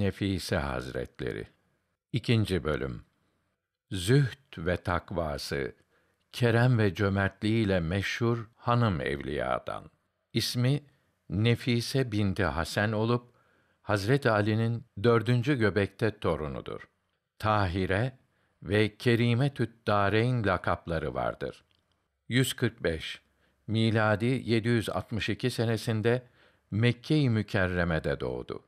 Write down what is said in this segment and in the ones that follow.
Nefise Hazretleri 2. bölüm Züht ve takvası kerem ve cömertliğiyle meşhur hanım evliyadan. İsmi Nefise binti Hasan olup Hazret Ali'nin dördüncü göbekte torunudur. Tahire ve Kerime Tüttareyn lakapları vardır. 145 Miladi 762 senesinde Mekke-i Mükerreme'de doğdu.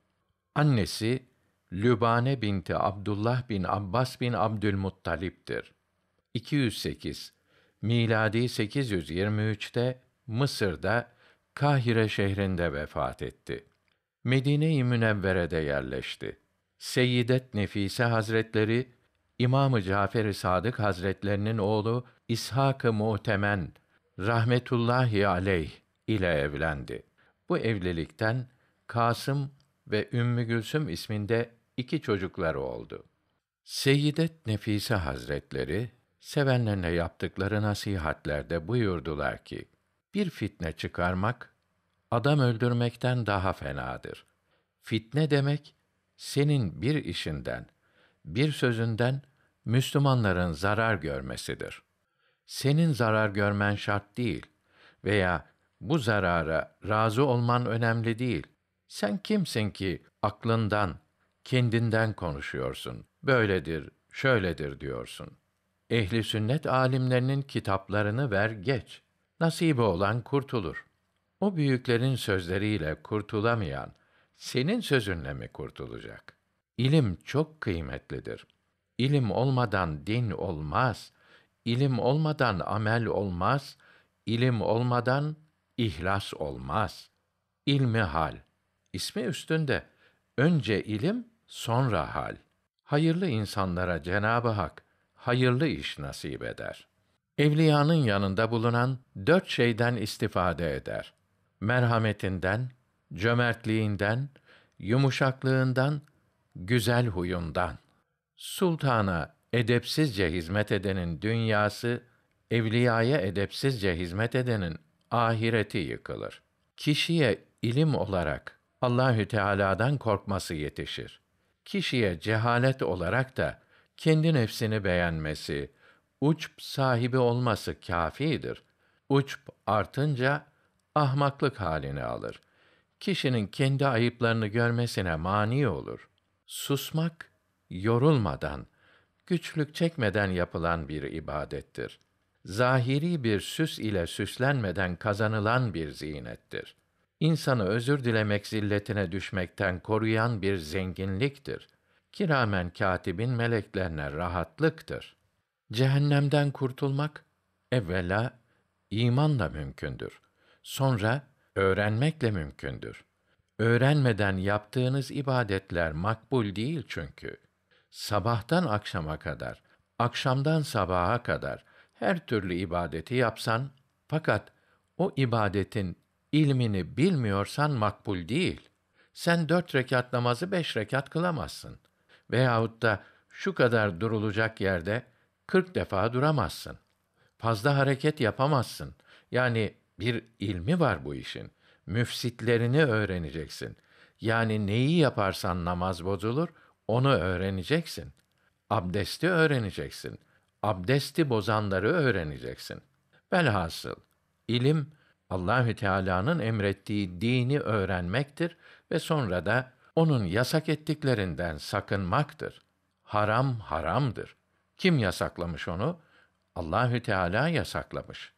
Annesi Lübane binti Abdullah bin Abbas bin Abdülmuttalip'tir. 208 miladi 823'te Mısır'da Kahire şehrinde vefat etti. Medine-i Münevvere'de yerleşti. Seyyidet Nefise Hazretleri İmam-ı Cafer-i Sadık Hazretlerinin oğlu İshak-ı Mu'temen rahmetullahi aleyh ile evlendi. Bu evlilikten Kasım ve Ümmü Gülsüm isminde iki çocukları oldu. Seyyidet Nefise Hazretleri, sevenlerine yaptıkları nasihatlerde buyurdular ki, bir fitne çıkarmak, adam öldürmekten daha fenadır. Fitne demek, senin bir işinden, bir sözünden Müslümanların zarar görmesidir. Senin zarar görmen şart değil veya bu zarara razı olman önemli değil. Sen kimsin ki aklından, kendinden konuşuyorsun? Böyledir, şöyledir diyorsun. Ehli sünnet alimlerinin kitaplarını ver geç. Nasibi olan kurtulur. O büyüklerin sözleriyle kurtulamayan senin sözünle mi kurtulacak? İlim çok kıymetlidir. İlim olmadan din olmaz. İlim olmadan amel olmaz. İlim olmadan ihlas olmaz. İlmi hal İsmi üstünde. Önce ilim, sonra hal. Hayırlı insanlara Cenab-ı Hak hayırlı iş nasip eder. Evliyanın yanında bulunan dört şeyden istifade eder. Merhametinden, cömertliğinden, yumuşaklığından, güzel huyundan. Sultana edepsizce hizmet edenin dünyası, evliyaya edepsizce hizmet edenin ahireti yıkılır. Kişiye ilim olarak Allahü Teala'dan korkması yetişir. Kişiye cehalet olarak da kendi nefsini beğenmesi, uçp sahibi olması kafidir. Uçp artınca ahmaklık halini alır. Kişinin kendi ayıplarını görmesine mani olur. Susmak yorulmadan, güçlük çekmeden yapılan bir ibadettir. Zahiri bir süs ile süslenmeden kazanılan bir ziynettir insanı özür dilemek zilletine düşmekten koruyan bir zenginliktir. Kiramen katibin meleklerine rahatlıktır. Cehennemden kurtulmak evvela imanla mümkündür. Sonra öğrenmekle mümkündür. Öğrenmeden yaptığınız ibadetler makbul değil çünkü. Sabahtan akşama kadar, akşamdan sabaha kadar her türlü ibadeti yapsan fakat o ibadetin İlmini bilmiyorsan makbul değil. Sen dört rekat namazı beş rekat kılamazsın. Veyahut da şu kadar durulacak yerde kırk defa duramazsın. Fazla hareket yapamazsın. Yani bir ilmi var bu işin. Müfsitlerini öğreneceksin. Yani neyi yaparsan namaz bozulur, onu öğreneceksin. Abdesti öğreneceksin. Abdesti bozanları öğreneceksin. Velhasıl ilim Allahü Teala'nın emrettiği dini öğrenmektir ve sonra da onun yasak ettiklerinden sakınmaktır. Haram haramdır. Kim yasaklamış onu? Allahü Teala yasaklamış.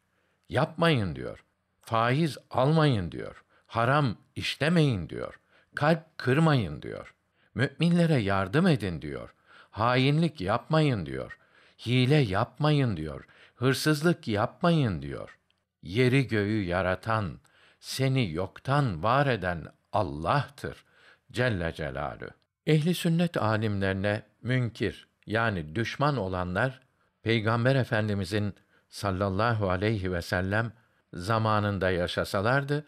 Yapmayın diyor. Faiz almayın diyor. Haram işlemeyin diyor. Kalp kırmayın diyor. Müminlere yardım edin diyor. Hainlik yapmayın diyor. Hile yapmayın diyor. Hırsızlık yapmayın diyor yeri göğü yaratan, seni yoktan var eden Allah'tır Celle Celalü. Ehli sünnet alimlerine münkir yani düşman olanlar Peygamber Efendimizin sallallahu aleyhi ve sellem zamanında yaşasalardı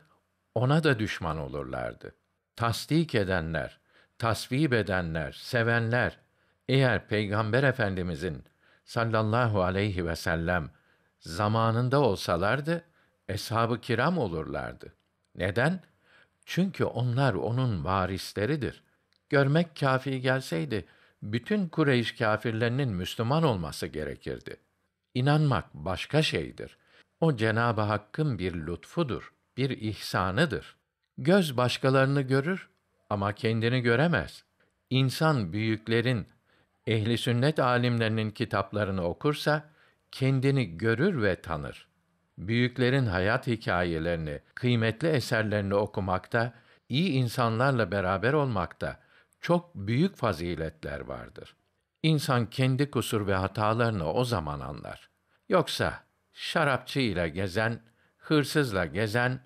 ona da düşman olurlardı. Tasdik edenler, tasvip edenler, sevenler eğer Peygamber Efendimizin sallallahu aleyhi ve sellem zamanında olsalardı eshab-ı kiram olurlardı. Neden? Çünkü onlar onun varisleridir. Görmek kafi gelseydi bütün Kureyş kâfirlerinin Müslüman olması gerekirdi. İnanmak başka şeydir. O Cenab-ı Hakk'ın bir lütfudur, bir ihsanıdır. Göz başkalarını görür ama kendini göremez. İnsan büyüklerin, ehli sünnet alimlerinin kitaplarını okursa kendini görür ve tanır. Büyüklerin hayat hikayelerini, kıymetli eserlerini okumakta, iyi insanlarla beraber olmakta çok büyük faziletler vardır. İnsan kendi kusur ve hatalarını o zaman anlar. Yoksa şarapçı ile gezen, hırsızla gezen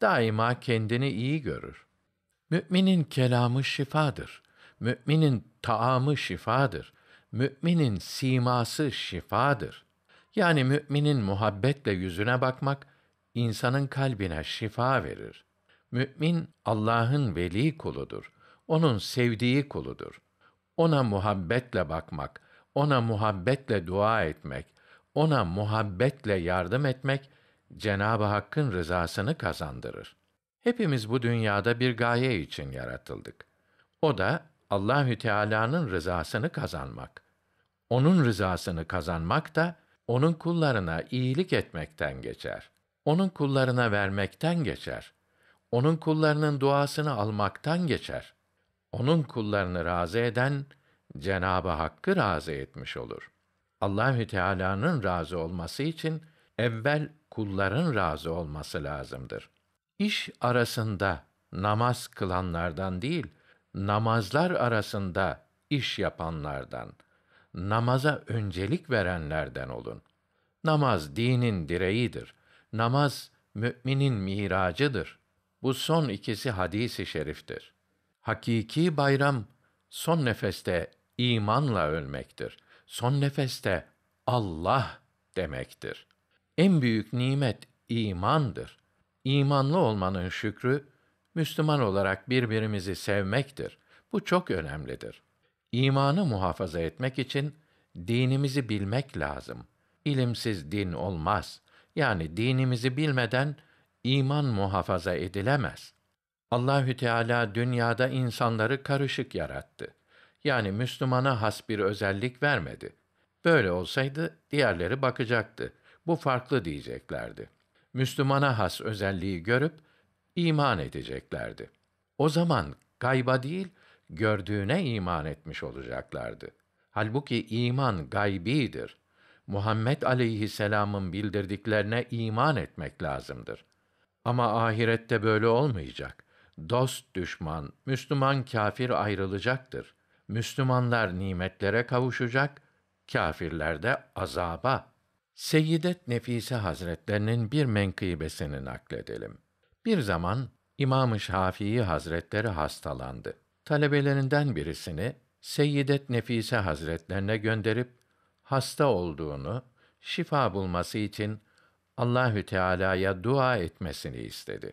daima kendini iyi görür. Müminin kelamı şifadır. Müminin taamı şifadır. Müminin siması şifadır. Yani müminin muhabbetle yüzüne bakmak insanın kalbine şifa verir. Mümin Allah'ın veli kuludur. Onun sevdiği kuludur. Ona muhabbetle bakmak, ona muhabbetle dua etmek, ona muhabbetle yardım etmek Cenab-ı Hakk'ın rızasını kazandırır. Hepimiz bu dünyada bir gaye için yaratıldık. O da Allahü Teala'nın rızasını kazanmak. Onun rızasını kazanmak da onun kullarına iyilik etmekten geçer. Onun kullarına vermekten geçer. Onun kullarının duasını almaktan geçer. Onun kullarını razı eden Cenabı Hakk'ı razı etmiş olur. Allahü Teala'nın razı olması için evvel kulların razı olması lazımdır. İş arasında namaz kılanlardan değil, namazlar arasında iş yapanlardan namaza öncelik verenlerden olun. Namaz dinin direğidir. Namaz müminin miracıdır. Bu son ikisi hadisi şeriftir. Hakiki bayram son nefeste imanla ölmektir. Son nefeste Allah demektir. En büyük nimet imandır. İmanlı olmanın şükrü Müslüman olarak birbirimizi sevmektir. Bu çok önemlidir. İmanı muhafaza etmek için dinimizi bilmek lazım. İlimsiz din olmaz. Yani dinimizi bilmeden iman muhafaza edilemez. Allahü Teala dünyada insanları karışık yarattı. Yani Müslümana has bir özellik vermedi. Böyle olsaydı diğerleri bakacaktı. Bu farklı diyeceklerdi. Müslümana has özelliği görüp iman edeceklerdi. O zaman gayba değil, gördüğüne iman etmiş olacaklardı. Halbuki iman gaybidir. Muhammed aleyhisselamın bildirdiklerine iman etmek lazımdır. Ama ahirette böyle olmayacak. Dost düşman, Müslüman kafir ayrılacaktır. Müslümanlar nimetlere kavuşacak, kâfirler de azaba. Seyyidet Nefise Hazretlerinin bir menkıbesini nakledelim. Bir zaman İmam-ı Şafii Hazretleri hastalandı talebelerinden birisini Seyyidet Nefise Hazretlerine gönderip hasta olduğunu, şifa bulması için Allahü Teala'ya dua etmesini istedi.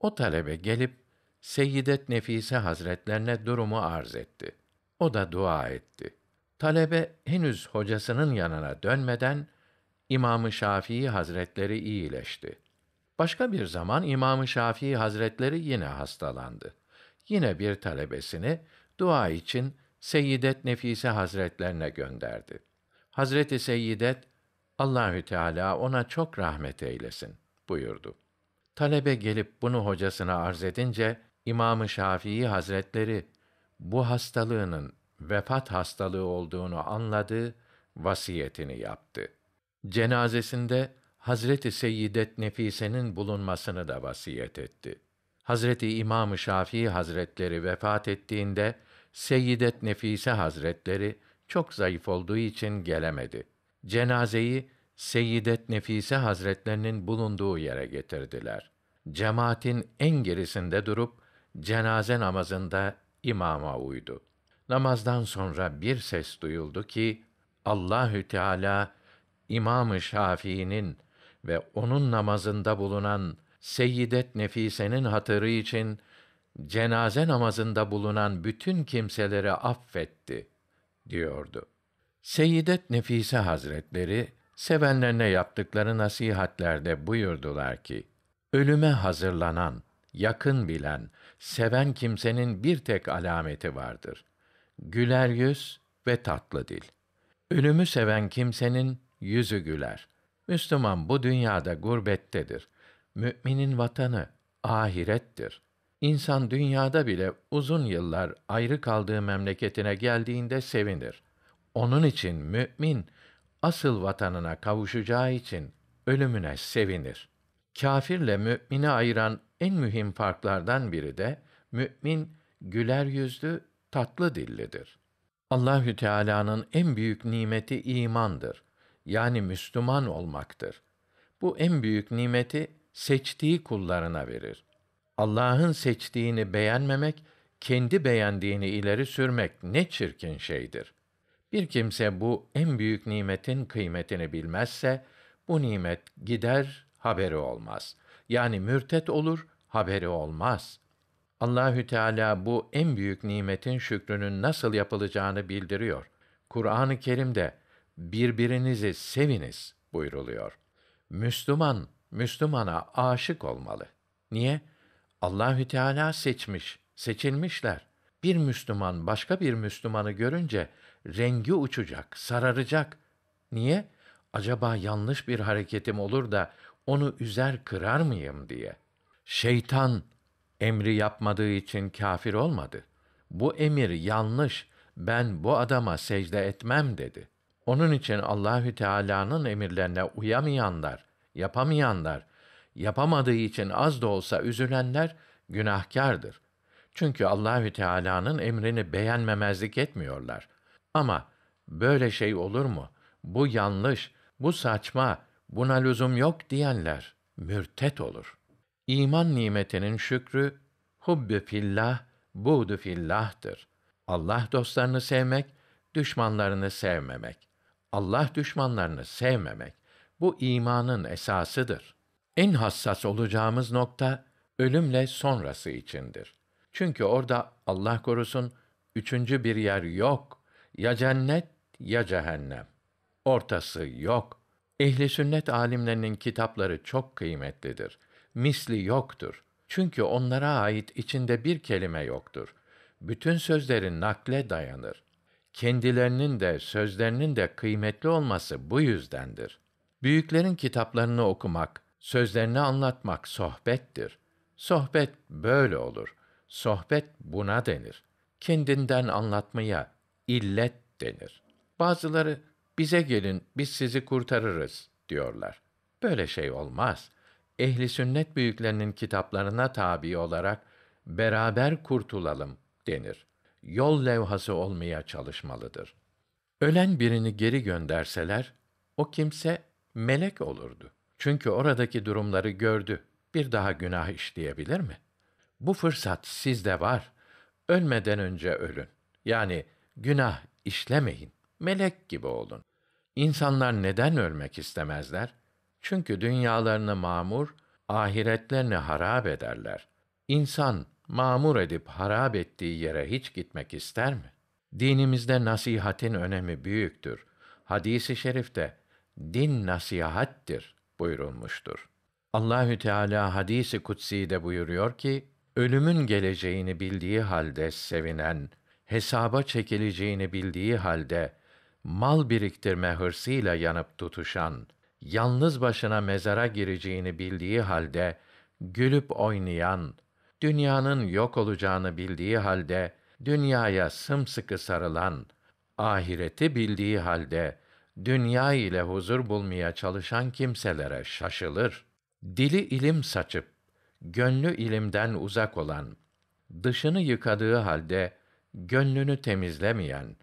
O talebe gelip Seyyidet Nefise Hazretlerine durumu arz etti. O da dua etti. Talebe henüz hocasının yanına dönmeden İmam-ı Şafii Hazretleri iyileşti. Başka bir zaman İmam-ı Şafii Hazretleri yine hastalandı yine bir talebesini dua için Seyyidet Nefise Hazretlerine gönderdi. Hazreti Seyyidet Allahü Teala ona çok rahmet eylesin buyurdu. Talebe gelip bunu hocasına arz edince İmam Şafii Hazretleri bu hastalığının vefat hastalığı olduğunu anladı, vasiyetini yaptı. Cenazesinde Hazreti Seyyidet Nefise'nin bulunmasını da vasiyet etti. Hazreti İmam Şafii Hazretleri vefat ettiğinde Seyyidet Nefise Hazretleri çok zayıf olduğu için gelemedi. Cenazeyi Seyyidet Nefise Hazretlerinin bulunduğu yere getirdiler. Cemaatin en gerisinde durup cenaze namazında imama uydu. Namazdan sonra bir ses duyuldu ki Allahü Teala İmam-ı Şafii'nin ve onun namazında bulunan Seyyidet Nefise'nin hatırı için cenaze namazında bulunan bütün kimseleri affetti diyordu. Seyyidet Nefise Hazretleri sevenlerine yaptıkları nasihatlerde buyurdular ki: Ölüme hazırlanan, yakın bilen, seven kimsenin bir tek alameti vardır. Güler yüz ve tatlı dil. Ölümü seven kimsenin yüzü güler. Müslüman bu dünyada gurbettedir. Müminin vatanı ahirettir. İnsan dünyada bile uzun yıllar ayrı kaldığı memleketine geldiğinde sevinir. Onun için mümin asıl vatanına kavuşacağı için ölümüne sevinir. Kafirle mümini ayıran en mühim farklardan biri de mümin güler yüzlü, tatlı dillidir. Allahü Teala'nın en büyük nimeti imandır. Yani Müslüman olmaktır. Bu en büyük nimeti seçtiği kullarına verir. Allah'ın seçtiğini beğenmemek, kendi beğendiğini ileri sürmek ne çirkin şeydir. Bir kimse bu en büyük nimetin kıymetini bilmezse, bu nimet gider, haberi olmaz. Yani mürtet olur, haberi olmaz. Allahü Teala bu en büyük nimetin şükrünün nasıl yapılacağını bildiriyor. Kur'an-ı Kerim'de birbirinizi seviniz buyuruluyor. Müslüman Müslümana aşık olmalı. Niye? Allahü Teala seçmiş, seçilmişler. Bir Müslüman başka bir Müslümanı görünce rengi uçacak, sararacak. Niye? Acaba yanlış bir hareketim olur da onu üzer kırar mıyım diye. Şeytan emri yapmadığı için kafir olmadı. Bu emir yanlış. Ben bu adama secde etmem dedi. Onun için Allahü Teala'nın emirlerine uyamayanlar yapamayanlar, yapamadığı için az da olsa üzülenler günahkardır. Çünkü Allahü Teala'nın emrini beğenmemezlik etmiyorlar. Ama böyle şey olur mu? Bu yanlış, bu saçma, buna lüzum yok diyenler mürtet olur. İman nimetinin şükrü hubbü fillah, buğdu fillah'tır. Allah dostlarını sevmek, düşmanlarını sevmemek. Allah düşmanlarını sevmemek. Bu imanın esasıdır. En hassas olacağımız nokta ölümle sonrası içindir. Çünkü orada Allah korusun üçüncü bir yer yok. Ya cennet ya cehennem. Ortası yok. Ehli sünnet alimlerinin kitapları çok kıymetlidir. Misli yoktur. Çünkü onlara ait içinde bir kelime yoktur. Bütün sözleri nakle dayanır. Kendilerinin de sözlerinin de kıymetli olması bu yüzdendir. Büyüklerin kitaplarını okumak, sözlerini anlatmak sohbettir. Sohbet böyle olur. Sohbet buna denir. Kendinden anlatmaya illet denir. Bazıları bize gelin biz sizi kurtarırız diyorlar. Böyle şey olmaz. Ehli sünnet büyüklerinin kitaplarına tabi olarak beraber kurtulalım denir. Yol levhası olmaya çalışmalıdır. Ölen birini geri gönderseler o kimse melek olurdu. Çünkü oradaki durumları gördü. Bir daha günah işleyebilir mi? Bu fırsat sizde var. Ölmeden önce ölün. Yani günah işlemeyin. Melek gibi olun. İnsanlar neden ölmek istemezler? Çünkü dünyalarını mamur, ahiretlerini harap ederler. İnsan mamur edip harap ettiği yere hiç gitmek ister mi? Dinimizde nasihatin önemi büyüktür. Hadisi i şerifte din nasihattir buyurulmuştur. Allahü Teala hadisi kutsi de buyuruyor ki ölümün geleceğini bildiği halde sevinen, hesaba çekileceğini bildiği halde mal biriktirme hırsıyla yanıp tutuşan, yalnız başına mezara gireceğini bildiği halde gülüp oynayan, dünyanın yok olacağını bildiği halde dünyaya sımsıkı sarılan, ahireti bildiği halde dünya ile huzur bulmaya çalışan kimselere şaşılır. Dili ilim saçıp gönlü ilimden uzak olan, dışını yıkadığı halde gönlünü temizlemeyen,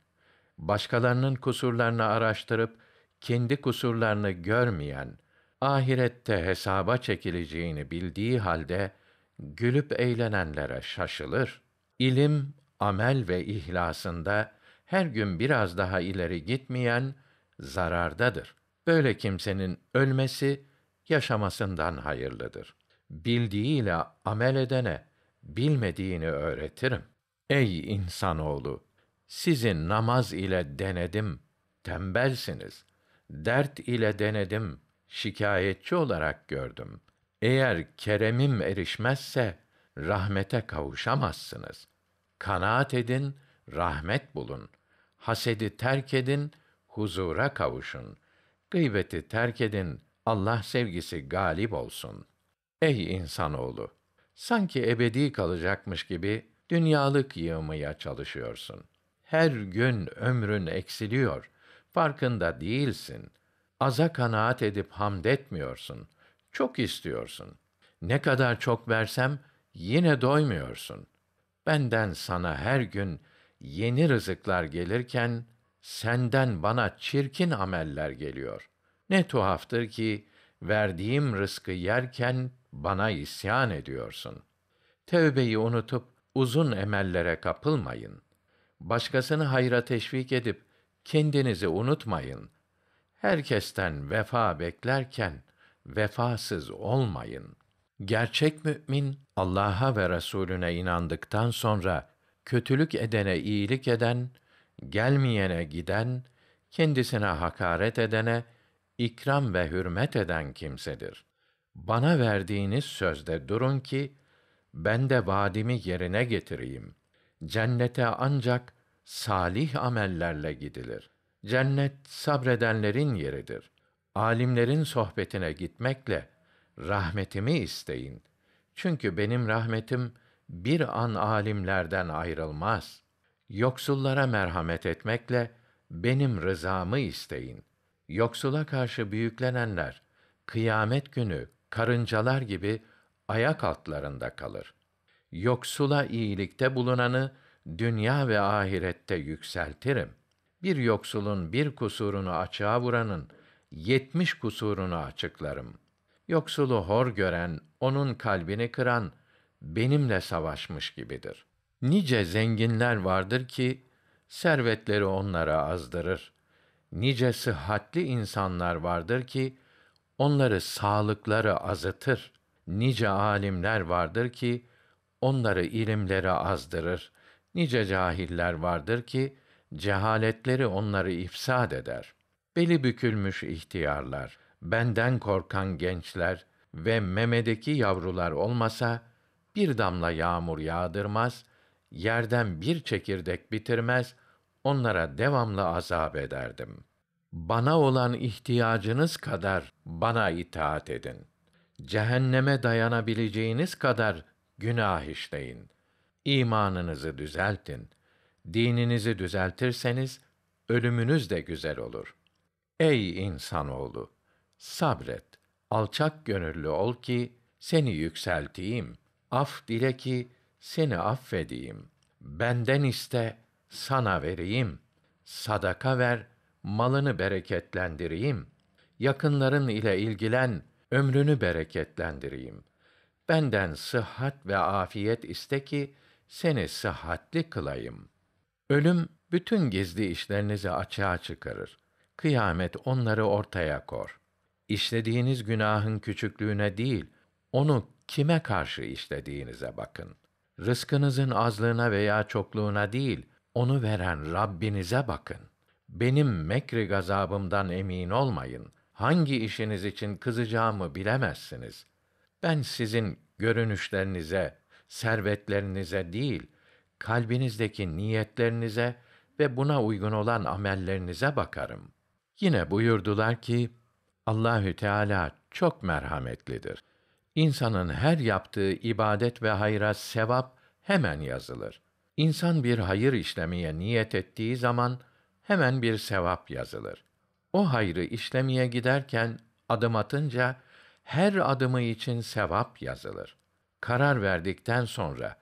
başkalarının kusurlarını araştırıp kendi kusurlarını görmeyen, ahirette hesaba çekileceğini bildiği halde gülüp eğlenenlere şaşılır. İlim, amel ve ihlasında her gün biraz daha ileri gitmeyen zarardadır. Böyle kimsenin ölmesi yaşamasından hayırlıdır. Bildiğiyle amel edene bilmediğini öğretirim. Ey insanoğlu, sizi namaz ile denedim, tembelsiniz. Dert ile denedim, şikayetçi olarak gördüm. Eğer keremim erişmezse rahmete kavuşamazsınız. Kanaat edin, rahmet bulun. Hasedi terk edin, huzura kavuşun. Gıybeti terk edin, Allah sevgisi galip olsun. Ey insanoğlu! Sanki ebedi kalacakmış gibi dünyalık yığmaya çalışıyorsun. Her gün ömrün eksiliyor. Farkında değilsin. Aza kanaat edip hamd etmiyorsun. Çok istiyorsun. Ne kadar çok versem yine doymuyorsun. Benden sana her gün yeni rızıklar gelirken senden bana çirkin ameller geliyor. Ne tuhaftır ki verdiğim rızkı yerken bana isyan ediyorsun. Tevbeyi unutup uzun emellere kapılmayın. Başkasını hayra teşvik edip kendinizi unutmayın. Herkesten vefa beklerken vefasız olmayın. Gerçek mümin Allah'a ve Resulüne inandıktan sonra kötülük edene iyilik eden gelmeyene giden, kendisine hakaret edene, ikram ve hürmet eden kimsedir. Bana verdiğiniz sözde durun ki, ben de vadimi yerine getireyim. Cennete ancak salih amellerle gidilir. Cennet sabredenlerin yeridir. Alimlerin sohbetine gitmekle rahmetimi isteyin. Çünkü benim rahmetim bir an alimlerden ayrılmaz.'' Yoksullara merhamet etmekle benim rızamı isteyin. Yoksula karşı büyüklenenler kıyamet günü karıncalar gibi ayak altlarında kalır. Yoksula iyilikte bulunanı dünya ve ahirette yükseltirim. Bir yoksulun bir kusurunu açığa vuranın yetmiş kusurunu açıklarım. Yoksulu hor gören, onun kalbini kıran benimle savaşmış gibidir.'' Nice zenginler vardır ki servetleri onlara azdırır. Nice sıhhatli insanlar vardır ki onları sağlıkları azıtır. Nice alimler vardır ki onları ilimlere azdırır. Nice cahiller vardır ki cehaletleri onları ifsad eder. Beli bükülmüş ihtiyarlar, benden korkan gençler ve memedeki yavrular olmasa bir damla yağmur yağdırmaz.'' yerden bir çekirdek bitirmez, onlara devamlı azap ederdim. Bana olan ihtiyacınız kadar bana itaat edin. Cehenneme dayanabileceğiniz kadar günah işleyin. İmanınızı düzeltin. Dininizi düzeltirseniz ölümünüz de güzel olur. Ey insanoğlu, sabret. Alçak gönüllü ol ki seni yükselteyim. Af dile ki seni affedeyim. Benden iste, sana vereyim. Sadaka ver, malını bereketlendireyim. Yakınların ile ilgilen, ömrünü bereketlendireyim. Benden sıhhat ve afiyet iste ki seni sıhhatli kılayım. Ölüm bütün gizli işlerinizi açığa çıkarır. Kıyamet onları ortaya kor. İşlediğiniz günahın küçüklüğüne değil, onu kime karşı işlediğinize bakın. Rızkınızın azlığına veya çokluğuna değil, onu veren Rabbinize bakın. Benim mekri gazabımdan emin olmayın. Hangi işiniz için kızacağımı bilemezsiniz. Ben sizin görünüşlerinize, servetlerinize değil, kalbinizdeki niyetlerinize ve buna uygun olan amellerinize bakarım. Yine buyurdular ki Allahü Teala çok merhametlidir. İnsanın her yaptığı ibadet ve hayra sevap hemen yazılır. İnsan bir hayır işlemeye niyet ettiği zaman hemen bir sevap yazılır. O hayrı işlemeye giderken adım atınca her adımı için sevap yazılır. Karar verdikten sonra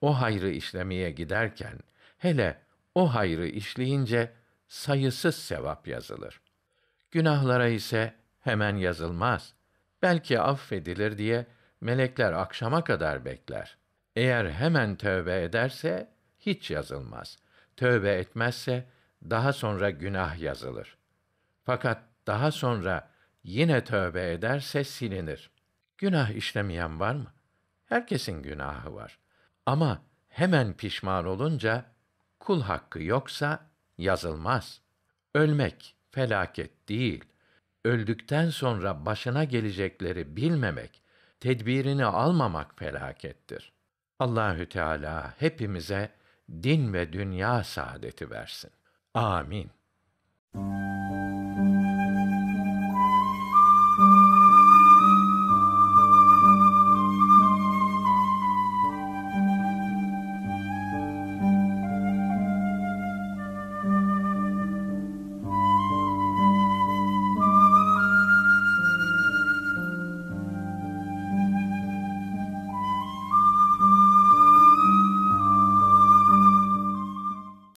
o hayrı işlemeye giderken hele o hayrı işleyince sayısız sevap yazılır. Günahlara ise hemen yazılmaz. Belki affedilir diye melekler akşama kadar bekler. Eğer hemen tövbe ederse hiç yazılmaz. Tövbe etmezse daha sonra günah yazılır. Fakat daha sonra yine tövbe ederse silinir. Günah işlemeyen var mı? Herkesin günahı var. Ama hemen pişman olunca kul hakkı yoksa yazılmaz. Ölmek felaket değil öldükten sonra başına gelecekleri bilmemek, tedbirini almamak felakettir. Allahü Teala hepimize din ve dünya saadeti versin. Amin. Müzik